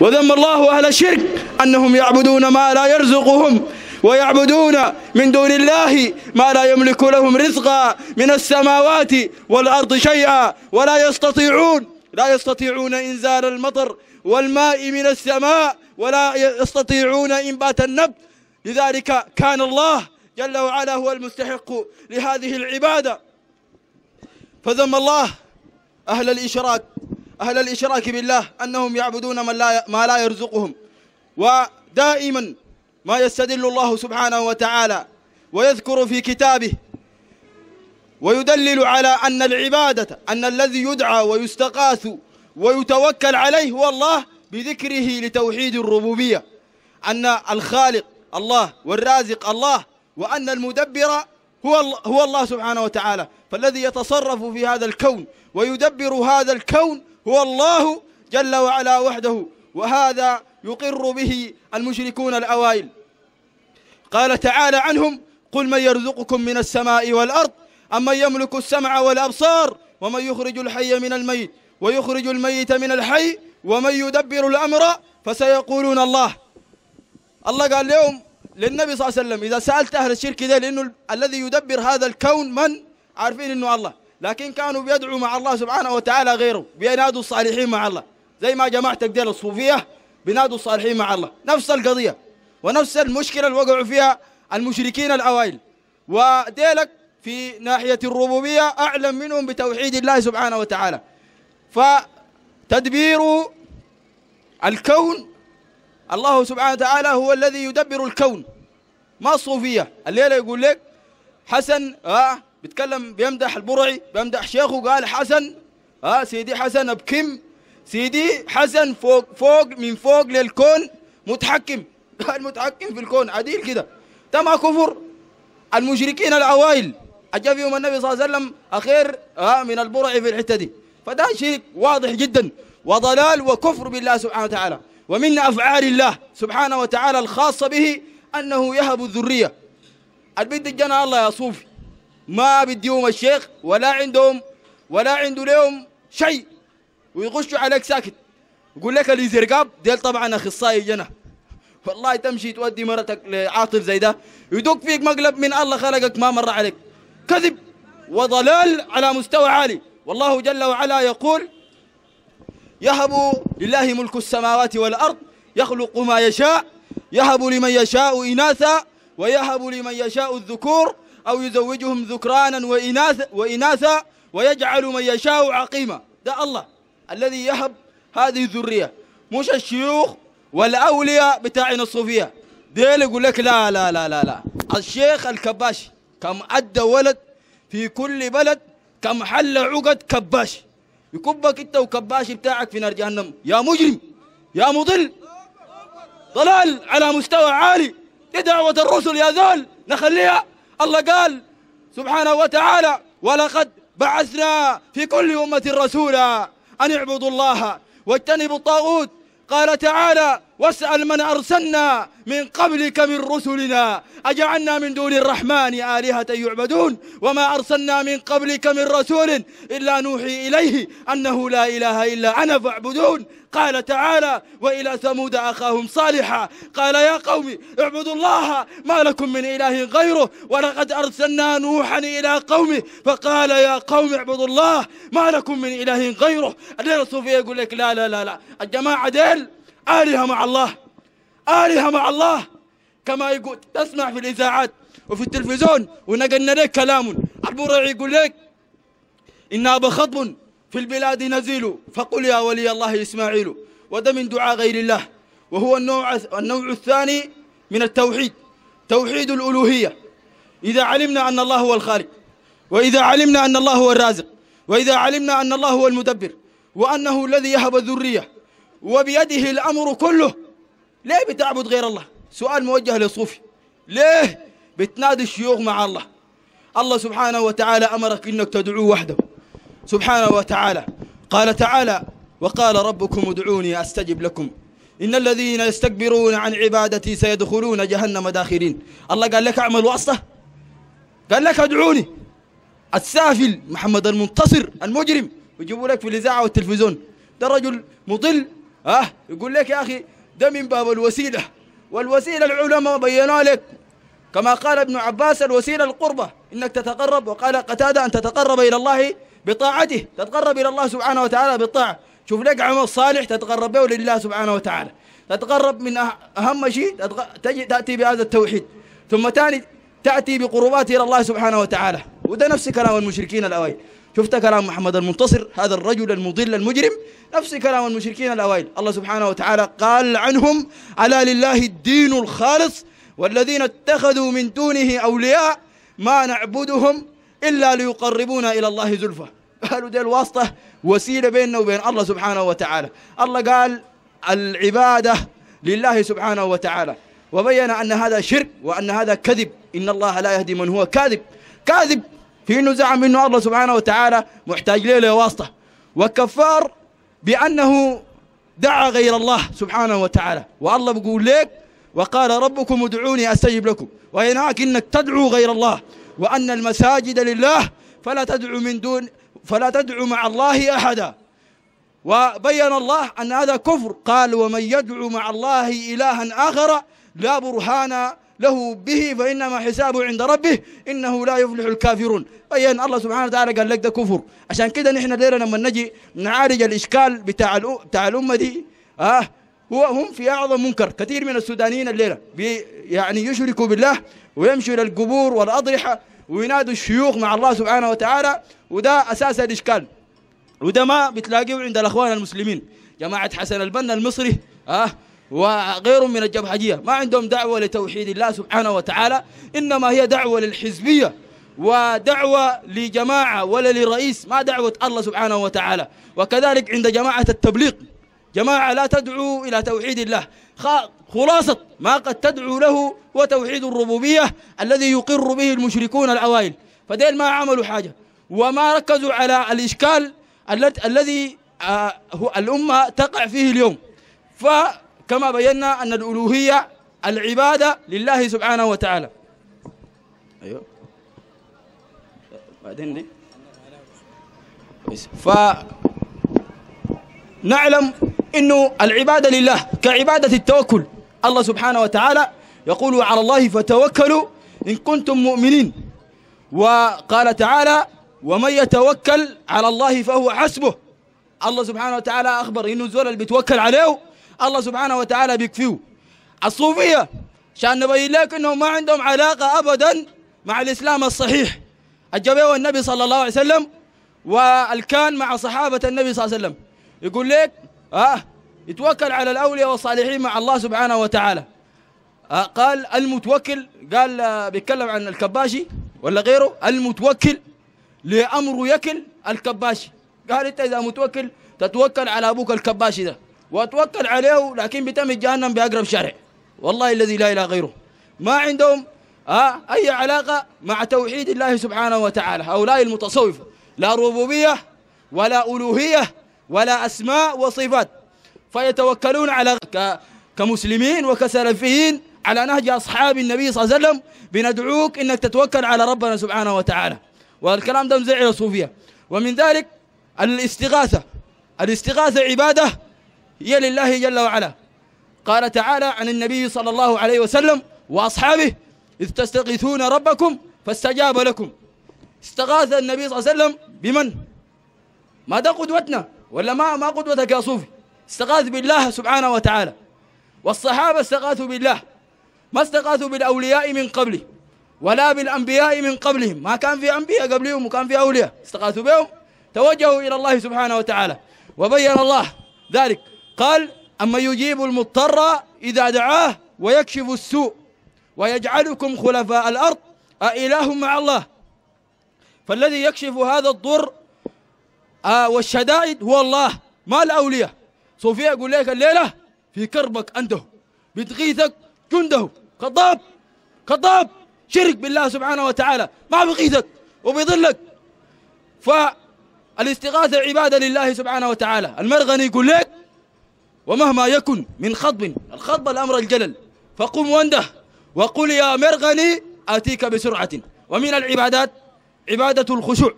وذم الله أهل الشرك أنهم يعبدون ما لا يرزقهم ويعبدون من دون الله ما لا يملك لهم رزقا من السماوات والأرض شيئا ولا يستطيعون لا يستطيعون إنزال المطر والماء من السماء ولا يستطيعون إنبات النبت لذلك كان الله جل وعلا هو المستحق لهذه العبادة فذم الله أهل الإشراك أهل الإشراك بالله أنهم يعبدون من لا ما لا يرزقهم ودائما ما يستدل الله سبحانه وتعالى ويذكر في كتابه ويدلل على أن العبادة أن الذي يدعى ويستقاث ويتوكل عليه هو الله بذكره لتوحيد الربوبية أن الخالق الله والرازق الله وأن المدبر هو الله, هو الله سبحانه وتعالى فالذي يتصرف في هذا الكون ويدبر هذا الكون هو الله جل وعلا وحده وهذا يقر به المشركون الأوائل قال تعالى عنهم قل من يرزقكم من السماء والأرض أمن يملك السمع والأبصار ومن يخرج الحي من الميت ويخرج الميت من الحي ومن يدبر الأمر فسيقولون الله الله قال لهم للنبي صلى الله عليه وسلم إذا سألت أهل الشرك ده لأنه الذي يدبر هذا الكون من عارفين أنه الله لكن كانوا بيدعوا مع الله سبحانه وتعالى غيره بينادوا الصالحين مع الله زي ما جماعتك ديل الصوفية بينادوا الصالحين مع الله نفس القضية ونفس المشكلة اللي وقعوا فيها المشركين الأوائل وديلك في ناحية الربوبية أعلم منهم بتوحيد الله سبحانه وتعالى فتدبير الكون الله سبحانه وتعالى هو الذي يدبر الكون ما الصوفية الليلة يقول لك حسن آه بيتكلم بيمدح البرعي بيمدح شيخه قال حسن ها آه، سيدي حسن ابكم سيدي حسن فوق فوق من فوق للكون متحكم قال متحكم في الكون عديل كده ده ما كفر المشركين الاوائل اجا فيهم النبي صلى الله عليه وسلم اخير ها آه، من البرعي في الحته دي فده شرك واضح جدا وضلال وكفر بالله سبحانه وتعالى ومن افعال الله سبحانه وتعالى الخاصه به انه يهب الذريه البنت الجنة الله يا صوفي ما بديهم الشيخ ولا عندهم ولا عنده لهم شيء ويغشوا عليك ساكت يقول لك اللي زرقاب ديل طبعا اخصائي جنه والله تمشي تودي مرتك لعاطل زي ده يدق فيك مقلب من الله خلقك ما مر عليك كذب وضلال على مستوى عالي والله جل وعلا يقول يهب لله ملك السماوات والأرض يخلق ما يشاء يهب لمن يشاء إناثا ويهب لمن يشاء الذكور أو يزوجهم ذكرانا وإناثا, وإناثا ويجعل من يشاء عقيما ده الله الذي يهب هذه الذرية مش الشيوخ والأولياء بتاعنا الصوفية ديل يقول لك لا لا لا لا لا الشيخ الكباشي كم أدى ولد في كل بلد كم حل عقد كباش يكبك انت وكباش بتاعك في نار جهنم يا مجرم يا مضل ضلال على مستوى عالي دي دعوة الرسل يا ذول نخليها الله قال سبحانه وتعالى ولقد بعثنا في كل أمة رسولا أن اعبدوا الله واجتنبوا الطاغوت قال تعالى واسأل من أرسلنا من قبلك من رسلنا أجعلنا من دون الرحمن آلهة يعبدون وما أرسلنا من قبلك من رسول إلا نوحي إليه أنه لا إله إلا أنا فاعبدون قال تعالى وإلى ثمود أخاهم صالحا قال يا قوم اعبدوا الله ما لكم من إله غيره ولقد أرسلنا نوحا إلى قومه فقال يا قوم اعبدوا الله ما لكم من إله غيره الليلة الصوفية يقول لك لا لا لا لا الجماعة ديل آلهة مع الله آلهة مع الله كما يقول تسمع في الإذاعات وفي التلفزيون ونقلنا لك كلام المرعي يقول لك إن أبا خطب في البلاد نزيل فقل يا ولي الله إسماعيل وده من دعاء غير الله وهو النوع, النوع الثاني من التوحيد توحيد الألوهية إذا علمنا أن الله هو الخالق وإذا علمنا أن الله هو الرازق وإذا علمنا أن الله هو المدبر وأنه الذي يهب الذرية وبيده الأمر كله ليه بتعبد غير الله سؤال موجه للصوفي ليه بتنادي الشيوخ مع الله الله سبحانه وتعالى أمرك إنك تدعوه وحده سبحانه وتعالى قال تعالى وقال ربكم ادعوني أستجب لكم إن الذين يستكبرون عن عبادتي سيدخلون جهنم داخلين الله قال لك أعمل واسطة قال لك ادعوني السافل محمد المنتصر المجرم يجيبوا لك في الإذاعة والتلفزيون ده رجل مطل أه يقول لك يا أخي ده من باب الوسيلة والوسيلة العلماء بينوا لك كما قال ابن عباس الوسيلة القربة إنك تتقرب وقال قتادة أن تتقرب إلى الله بطاعته تتقرب إلى الله سبحانه وتعالى بالطاعة شوف لك عمل صالح تتقرب به لله سبحانه وتعالى تتقرب من أه- أهم شيء تأتي بهذا التوحيد ثم ثاني تأتي بقربات إلى الله سبحانه وتعالى وده نفس كلام المشركين الأوائل شفت كلام محمد المنتصر هذا الرجل المضل المجرم نفس كلام المشركين الأوائل الله سبحانه وتعالى قال عنهم ألا لله الدين الخالص والذين اتخذوا من دونه أولياء ما نعبدهم إلا ليقربونا إلى الله زلفى قالوا دي الواسطة وسيلة بيننا وبين الله سبحانه وتعالى الله قال العبادة لله سبحانه وتعالى وبين أن هذا شرك وأن هذا كذب إن الله لا يهدي من هو كاذب كاذب في أنه زعم أنه الله سبحانه وتعالى محتاج له لواسطة وكفار بأنه دعا غير الله سبحانه وتعالى والله بيقول لك وقال ربكم ادعوني أستجب لكم وينهاك أنك تدعو غير الله وأن المساجد لله فلا تدعو من دون فلا تدعو مع الله أحدا وبين الله أن هذا كفر قال ومن يدعو مع الله إلها آخر لا برهان له به فإنما حسابه عند ربه إنه لا يفلح الكافرون أي أن الله سبحانه وتعالى قال لك ده كفر عشان كده نحن ليلة لما نجي نعالج الإشكال بتاع بتاع الأمة دي آه هو هم في أعظم منكر كثير من السودانيين الليلة يعني يشركوا بالله ويمشوا إلى القبور والأضرحة وينادوا الشيوخ مع الله سبحانه وتعالى وده أساس الإشكال وده ما بتلاقيه عند الأخوان المسلمين جماعة حسن البنا المصري أه وغيرهم من الجبهجية ما عندهم دعوة لتوحيد الله سبحانه وتعالى إنما هي دعوة للحزبية ودعوة لجماعة ولا لرئيس ما دعوة الله سبحانه وتعالى وكذلك عند جماعة التبليغ جماعة لا تدعو إلى توحيد الله خلاصة ما قد تدعو له هو توحيد الربوبية الذي يقر به المشركون الأوائل فديل ما عملوا حاجة وما ركزوا على الإشكال الذي آه، الأمة تقع فيه اليوم فكما بينا أن الألوهية العبادة لله سبحانه وتعالى أيوه بعدين دي ف نعلم أن العبادة لله كعبادة التوكل الله سبحانه وتعالى يقول على الله فتوكلوا إن كنتم مؤمنين وقال تعالى ومن يتوكل على الله فهو حسبه الله سبحانه وتعالى أخبر إنه الزول اللي بيتوكل عليه الله سبحانه وتعالى بيكفيه الصوفية عشان نبين لك انهم ما عندهم علاقة ابدا مع الاسلام الصحيح الجبيه النبي صلى الله عليه وسلم والكان مع صحابة النبي صلى الله عليه وسلم يقول لك آه يتوكل على الأولياء والصالحين مع الله سبحانه وتعالى آه، قال المتوكل قال آه، بيتكلم عن الكباشي ولا غيره المتوكل لأمر يكل الكباشي قال أنت إذا متوكل تتوكل على أبوك الكباشي ده وأتوكل عليه لكن بتم جهنم بأقرب شارع والله الذي لا إله غيره ما عندهم آه أي علاقة مع توحيد الله سبحانه وتعالى هؤلاء المتصوفة لا ربوبية ولا ألوهية ولا أسماء وصفات فيتوكلون على كمسلمين وكسلفيين على نهج أصحاب النبي صلى الله عليه وسلم بندعوك إنك تتوكل على ربنا سبحانه وتعالى والكلام ده مزعل الصوفية ومن ذلك الاستغاثة الاستغاثة عبادة هي لله جل وعلا قال تعالى عن النبي صلى الله عليه وسلم وأصحابه إذ تستغيثون ربكم فاستجاب لكم استغاث النبي صلى الله عليه وسلم بمن ما قدوتنا ولا ما ما قدوتك يا صوفي استغاث بالله سبحانه وتعالى والصحابة استغاثوا بالله ما استغاثوا بالأولياء من قبله ولا بالأنبياء من قبلهم ما كان في أنبياء قبلهم وكان في أولياء استغاثوا بهم توجهوا إلى الله سبحانه وتعالى وبين الله ذلك قال أما يجيب المضطر إذا دعاه ويكشف السوء ويجعلكم خلفاء الأرض أإله مع الله فالذي يكشف هذا الضر آه والشدائد هو الله ما الأولياء صوفيا يقول لك الليلة في كربك أنته بتغيثك جنده كذاب كذاب شرك بالله سبحانه وتعالى ما بغيثك وبيضلك فالاستغاثة عبادة لله سبحانه وتعالى المرغني يقول لك ومهما يكن من خطب الخطب الأمر الجلل فقم وانده وقل يا مرغني أتيك بسرعة ومن العبادات عبادة الخشوع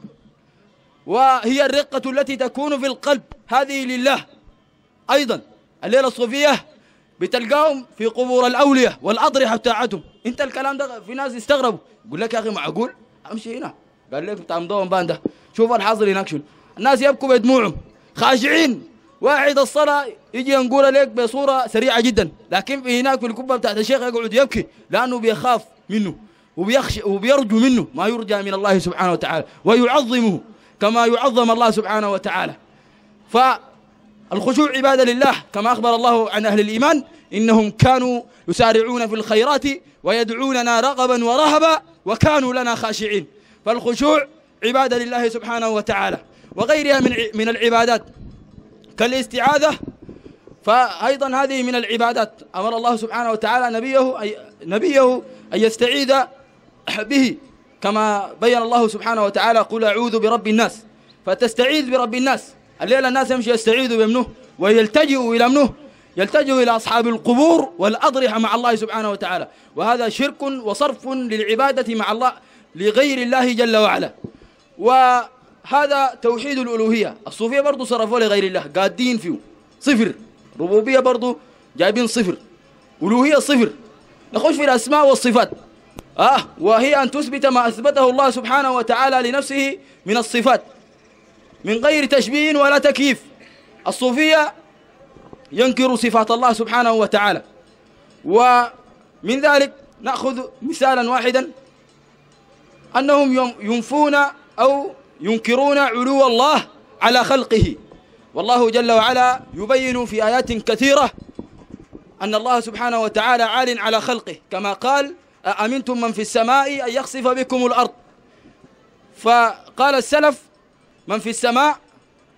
وهي الرقة التي تكون في القلب هذه لله أيضا الليلة الصوفية بتلقاهم في قبور الأولياء والأضرحة بتاعتهم أنت الكلام ده في ناس يستغربوا يقول لك يا أخي معقول أمشي هنا قال لك بتاع مضوم بان ده شوف الحاصل هناك شنو الناس يبكوا بدموعهم خاشعين واحد الصلاة يجي نقول لك بصورة سريعة جدا لكن في هناك في الكبة بتاعت الشيخ يقعد يبكي لأنه بيخاف منه وبيخشى وبيرجو منه ما يرجى من الله سبحانه وتعالى ويعظمه كما يعظم الله سبحانه وتعالى فالخشوع عبادة لله كما أخبر الله عن أهل الإيمان إنهم كانوا يسارعون في الخيرات ويدعوننا رغبا ورهبا وكانوا لنا خاشعين فالخشوع عبادة لله سبحانه وتعالى وغيرها من من العبادات كالاستعاذة فأيضا هذه من العبادات أمر الله سبحانه وتعالى نبيه أي نبيه أن يستعيذ به كما بين الله سبحانه وتعالى قل أعوذ برب الناس فتستعيذ برب الناس الليلة الناس يمشي يستعيذ بمنه ويلتجئ إلى منه يلتجئ إلى أصحاب القبور والأضرحة مع الله سبحانه وتعالى وهذا شرك وصرف للعبادة مع الله لغير الله جل وعلا وهذا توحيد الألوهية الصوفية برضو صرفوا لغير الله قادين فيه صفر ربوبية برضو جايبين صفر ألوهية صفر نخش في الأسماء والصفات آه وهي أن تثبت ما أثبته الله سبحانه وتعالى لنفسه من الصفات من غير تشبيه ولا تكييف الصوفية ينكر صفات الله سبحانه وتعالى ومن ذلك نأخذ مثالا واحدا أنهم ينفون أو ينكرون علو الله على خلقه والله جل وعلا يبين في آيات كثيرة أن الله سبحانه وتعالى عال على خلقه كما قال أأمنتم من في السماء أن يخسف بكم الأرض فقال السلف من في السماء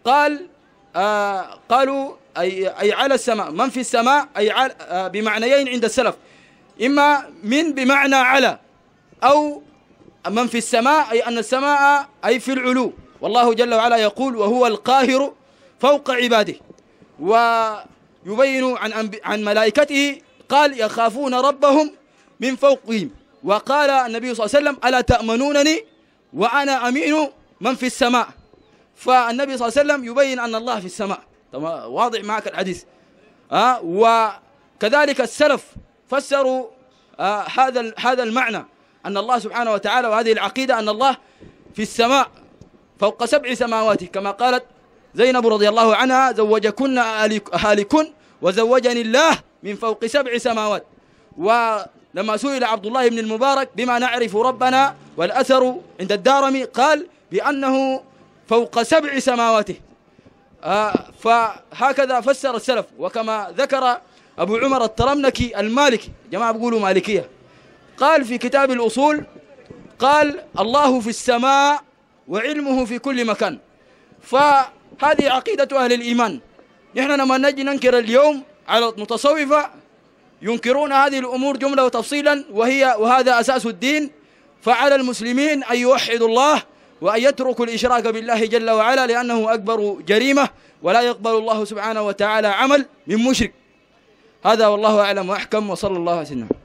قال آه قالوا أي, أي على السماء من في السماء أي على آه بمعنيين عند السلف إما من بمعنى على أو من في السماء أي أن السماء أي في العلو والله جل وعلا يقول وهو القاهر فوق عباده ويبين عن عن ملائكته قال يخافون ربهم من فوقهم وقال النبي صلى الله عليه وسلم ألا تأمنونني وأنا أمين من في السماء فالنبي صلى الله عليه وسلم يبين أن الله في السماء واضح معك الحديث آه وكذلك السلف فسروا آه هذا هذا المعنى أن الله سبحانه وتعالى وهذه العقيدة أن الله في السماء فوق سبع سماوات كما قالت زينب رضي الله عنها زوجكن أهالكن وزوجني الله من فوق سبع سماوات و لما سئل عبد الله بن المبارك بما نعرف ربنا والأثر عند الدارمي قال بأنه فوق سبع سماواته آه، فهكذا فسر السلف وكما ذكر أبو عمر الترمنكي المالكي جماعة بيقولوا مالكية قال في كتاب الأصول قال الله في السماء وعلمه في كل مكان فهذه عقيدة أهل الإيمان نحن لما نجي ننكر اليوم على المتصوفة ينكرون هذه الأمور جملة وتفصيلا وهي وهذا أساس الدين فعلى المسلمين أن يوحدوا الله وأن يتركوا الإشراك بالله جل وعلا لأنه أكبر جريمة ولا يقبل الله سبحانه وتعالى عمل من مشرك هذا والله أعلم وأحكم وصلى الله وسلم